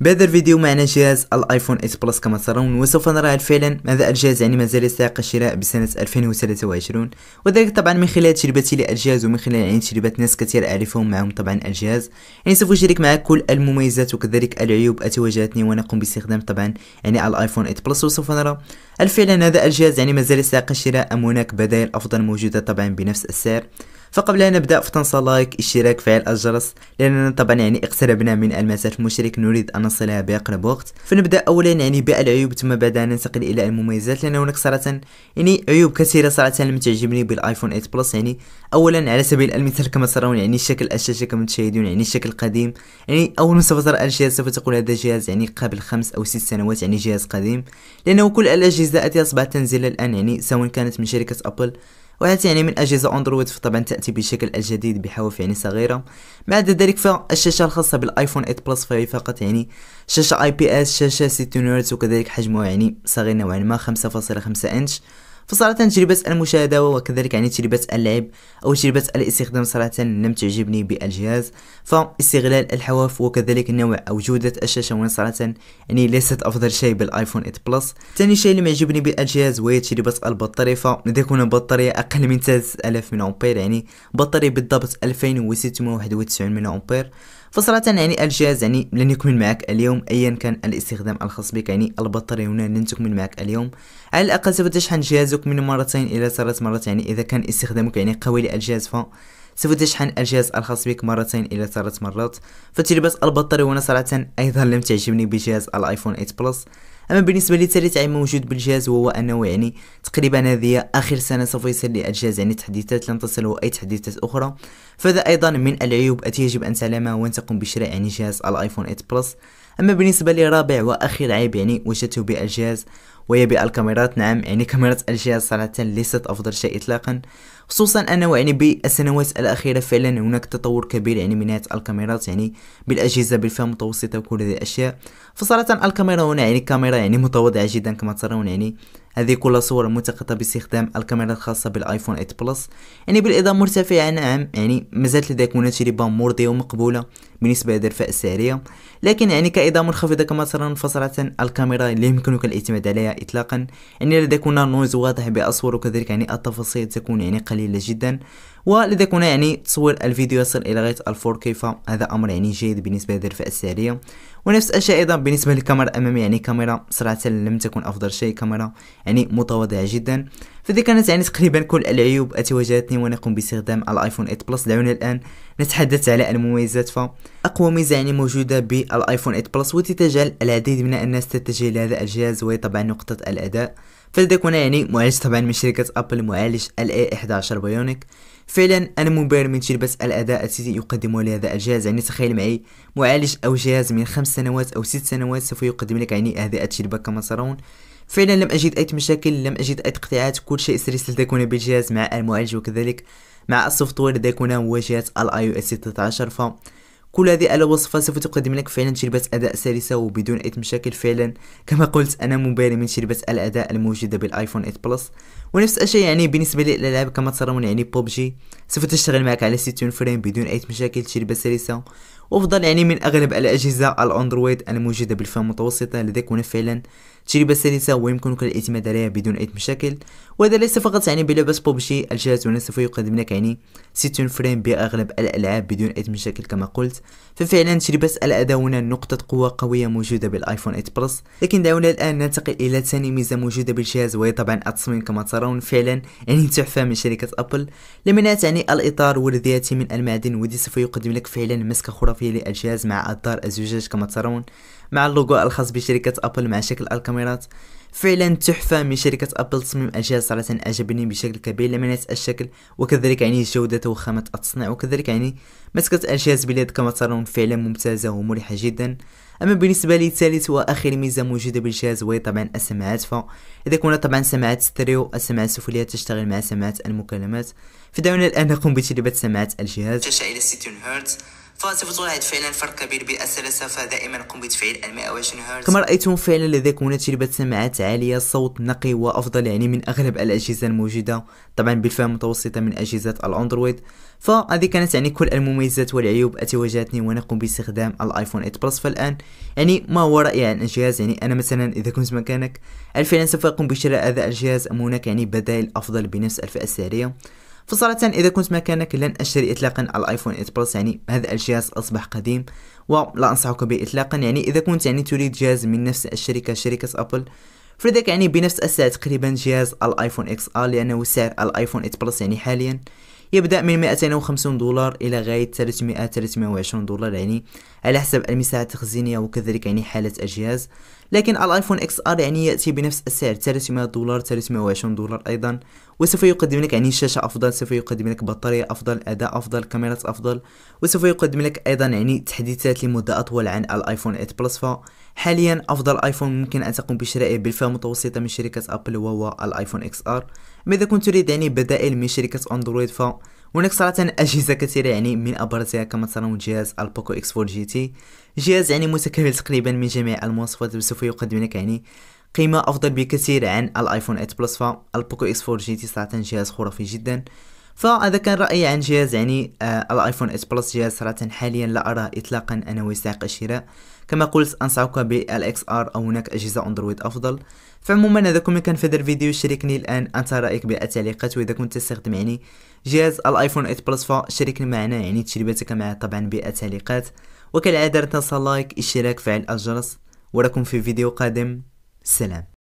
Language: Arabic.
بهذا الفيديو معنا جهاز الايفون 8 بلس كما ترون وسوف نرى فعلا ماذا الجهاز يعني مازال يستحق الشراء بسنة 2023 وذلك طبعا من خلال تجربتي للجهاز ومن خلال يعني تجربة ناس كثير اعرفهم معهم طبعا الجهاز يعني سوف اشارك معك كل المميزات وكذلك العيوب التي واجهتني وانا اقوم باستخدام طبعا يعني الايفون 8 بلس وسوف نرى هل فعلا هذا الجهاز يعني مازال يستحق الشراء ام هناك بدائل افضل موجودة طبعا بنفس السعر فقبل ان نبدا فتنسى لايك اشتراك فعل الجرس لاننا طبعا يعني اقتربنا من المسافه المشترك نريد ان نصلها باقرب وقت فنبدا اولا يعني بالعيوب ثم بعدها ننتقل الى المميزات لان هناك صراحه يعني عيوب كثيره صراحه لم تعجبني بالايفون 8 بلس يعني اولا على سبيل المثال كما ترون يعني شكل الشاشه كما تشاهدون يعني الشكل القديم يعني اول ما سوف ترى الجهاز سوف تقول هذا جهاز يعني قبل خمس او ست سنوات يعني جهاز قديم لانه كل الاجهزه التي اصبحت تنزل الان يعني سواء كانت من شركه ابل وهذا يعني من أجهزة أندرويد فطبعا تأتي بشكل الجديد بحواف يعني صغيرة بعد ذلك فالشاشة الخاصة بالآيفون 8 بلس فهي فقط يعني شاشة اي بي اس شاشة 60 هرتز وكذلك حجمها يعني صغير نوعا ما 5.5 انش فصراحة تجربة المشاهدة وكذلك يعني تجربة اللعب أو تجربة الاستخدام صراحة لم تعجبني بالجهاز فاستغلال الحواف وكذلك النوع أو جودة الشاشة وين صراحة يعني ليست أفضل شيء بالآيفون 8 بلس ثاني شيء اللي معجبني يعجبني بالجهاز وهي تجربة البطارية فلديك هنا بطارية أقل من 3000 من أمبير يعني بطارية بالضبط 2691 من أمبير فصراحة يعني الجهاز يعني لن يكمل معك اليوم ايا كان الاستخدام الخاص بك يعني البطارية هنا لن تكمل معك اليوم على الاقل سوف تشحن جهازك يزيدك من مرتين الى ثلاث مرات يعني اذا كان استخدامك يعني قوي للجهاز ف سوف تشحن الجهاز الخاص بك مرتين الى ثلاث مرات فتجربة البطارية وانا صراحة ايضا لم تعجبني بجهاز الايفون 8 بلس اما بالنسبة لثالث عيب موجود بالجهاز وهو انه يعني تقريبا هذه اخر سنة سوف يصل للجهاز يعني تحديثات لن تصله اي تحديثات اخرى فهذا ايضا من العيوب التي يجب ان تعلمها وان تقوم بشراء يعني جهاز الايفون 8 بلس اما بالنسبه لرابع واخر عيب يعني وجدته بالجهاز وهي بالكاميرات نعم يعني كاميرات الجهاز صراحه ليست افضل شيء اطلاقا خصوصا أنه يعني بالسنوات الأخيرة فعلا هناك تطور كبير يعني من ناحية الكاميرات يعني بالأجهزة بالفئة المتوسطة وكل هذه الأشياء فصراحة الكاميرا هنا يعني كاميرا يعني متواضعة جدا كما ترون يعني هذه كل صور ملتقطة باستخدام الكاميرا الخاصة بالايفون 8 بلس يعني بالإضافة مرتفعة نعم يعني مازالت لديك هنا تجربة مرضية ومقبولة بالنسبة للرفاء السعرية لكن يعني كإضاءة منخفضة كما ترون فصراحة الكاميرا لا يمكنك الاعتماد عليها إطلاقا يعني لديك هنا نويز واضح بأصور وكذلك يعني التفاصيل تكون يعني قليلة قليلة جدا ولذلك يعني تصوير الفيديو يصل الى الفور كيف هذا امر يعني جيد بالنسبة للرفع السعرية ونفس الشيء ايضا بالنسبة للكاميرا امامي يعني كاميرا صراحة لم تكن افضل شيء كاميرا يعني متواضعة جدا فذي كانت يعني تقريبا كل العيوب التي واجهتني وانا اقوم باستخدام الايفون 8 بلس دعونا الان نتحدث على المميزات فاقوى ميزة يعني موجودة بالايفون 8 بلس والتي تجعل العديد من الناس تتجه لهذا الجهاز وهي طبعا نقطة الاداء هنا يعني معالج طبعا من شركة أبل معالج ال A11 بايونيك فعلا أنا منبهر من تجربة الأداء التي يقدمه لهذا الجهاز يعني تخيل معي معالج أو جهاز من خمس سنوات أو ست سنوات سوف يقدم لك يعني هذه التجربة كما ترون فعلا لم أجد أي مشاكل لم أجد أي تقطيعات كل شيء سريع سيكون بالجهاز مع المعالج وكذلك مع السوفت وير لديكونا هو جهاز الاي او اس 16 ف كل هذه الوصفة سوف تقدم لك فعلا تجربة أداء سلسة وبدون أي مشاكل فعلا كما قلت أنا مبالي من تجربة الأداء الموجودة بالايفون 8 بلس ونفس الشيء يعني بالنسبة للألعاب كما ترون يعني بوبجي سوف تشتغل معك على 60 فريم بدون أي مشاكل تجربة سلسة وأفضل يعني من أغلب الأجهزة الأندرويد الموجودة بالفئة المتوسطة لذا يكون فعلا تجربة سلسة ويمكنك الاعتماد عليها بدون أي مشاكل وهذا ليس فقط يعني بلعبة بوبجي الجهاز هنا سوف يقدم لك يعني 60 فريم بأغلب الألعاب بدون أي مشاكل كما قلت ففعلا تجربة الأداء هنا نقطة قوة قوية موجودة بالآيفون 8 بلس لكن دعونا الآن ننتقل إلى ثاني ميزة موجودة بالجهاز وهي طبعا التصميم كما ترون فعلا يعني تحفة من شركة أبل لمنات يعني الإطار والذياتي يأتي من المعدن ودي سوف يقدم لك فعلا مسكة خرافية الإضافية للجهاز مع أطار الزجاج كما ترون مع اللوغو الخاص بشركة أبل مع شكل الكاميرات فعلا تحفة من شركة أبل تصميم الجهاز صراحة أعجبني بشكل كبير لمنة الشكل وكذلك يعني جوده وخامة التصنيع وكذلك يعني مسكة الجهاز باليد كما ترون فعلا ممتازة ومريحة جدا أما بالنسبة لي ثالث وآخر ميزة موجودة بالجهاز وهي طبعا السماعات فإذا كنا طبعا سماعات ستريو السماعات السفلية تشتغل مع سماعات المكالمات فدعونا الآن نقوم بتجربة سماعات الجهاز 9.60 هرتز فصفة هذا فعلا فرق كبير بين السلاسة فدائما قم بتفعيل ال 120 هرتز كما رأيتم فعلا لديك هنا تجربة سماعات عالية صوت نقي وأفضل يعني من أغلب الأجهزة الموجودة طبعا بالفئة المتوسطة من أجهزة الأندرويد فهذه كانت يعني كل المميزات والعيوب التي واجهتني وانا قم باستخدام الايفون 8 بلس فالان يعني ما هو رايي عن الجهاز يعني انا مثلا اذا كنت مكانك هل فعلا سوف اقوم بشراء هذا الجهاز ام هناك يعني بدائل افضل بنفس الفئه السعريه فصراحة إذا كنت مكانك لن أشتري إطلاقا الآيفون 8 بلس يعني هذا الجهاز أصبح قديم ولا أنصحك به إطلاقا يعني إذا كنت يعني تريد جهاز من نفس الشركة شركة أبل فلذلك يعني بنفس السعر تقريبا جهاز الآيفون إكس آر لأنه سعر الآيفون 8 بلس يعني حاليا يبدأ من 250 دولار إلى غاية 300 320 دولار يعني على حسب المساحة التخزينية وكذلك يعني حالة الجهاز لكن الايفون اكس ار يعني يأتي بنفس السعر 300 دولار 320 دولار أيضا وسوف يقدم لك يعني شاشة أفضل سوف يقدم لك بطارية أفضل أداء أفضل كاميرات أفضل وسوف يقدم لك أيضا يعني تحديثات لمدة أطول عن الآيفون 8 بلس فحاليا أفضل آيفون ممكن أن تقوم بشرائه بالفئة المتوسطة من شركة أبل وهو الآيفون إكس آر أما إذا كنت تريد يعني بدائل من شركة أندرويد ف هناك صراحة أجهزة كثيرة يعني من أبرزها كما ترون جهاز البوكو إكس 4 جي تي جهاز يعني متكامل تقريبا من جميع المواصفات وسوف يقدم لك يعني قيمة أفضل بكثير عن الآيفون 8 بلس فالبوكو إكس 4 جي تي صراحة جهاز خرافي جدا فهذا كان رأيي عن جهاز يعني آه الايفون 8 بلس جهاز صراحة حاليا لا أراه إطلاقا أنا يستحق الشراء كما قلت أنصحك بالإكس ار أو هناك أجهزة أندرويد أفضل فعموما هذا كنت كان في هذا الفيديو شاركني الآن أنت رأيك بالتعليقات وإذا كنت تستخدم يعني جهاز الايفون 8 بلس فشاركني معنا يعني تجربتك معه طبعا بالتعليقات وكالعادة لا تنسى لايك اشتراك فعل الجرس وراكم في فيديو قادم سلام